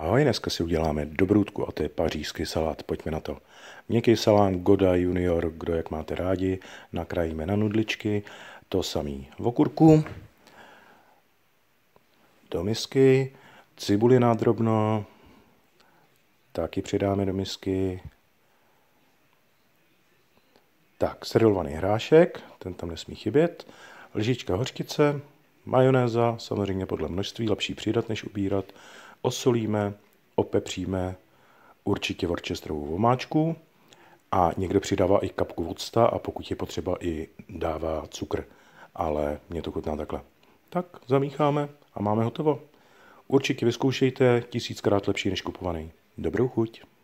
Ahoj, dneska si uděláme dobrůdku a to je pařížský salát, pojďme na to. Měkký salám Goda Junior, kdo jak máte rádi, nakrájíme na nudličky, to samý v okurku, do misky, cibuli nádrobno. taky přidáme do misky, tak, serilovaný hrášek, ten tam nesmí chybět, lžička hořkice, majonéza, samozřejmě podle množství, lepší přidat než ubírat, osolíme, opepříme určitě orčestrovou vomáčku a někdo přidává i kapku vodsta a pokud je potřeba i dává cukr, ale mě to chutná takhle. Tak zamícháme a máme hotovo. Určitě vyzkoušejte, tisíckrát lepší než kupovaný. Dobrou chuť!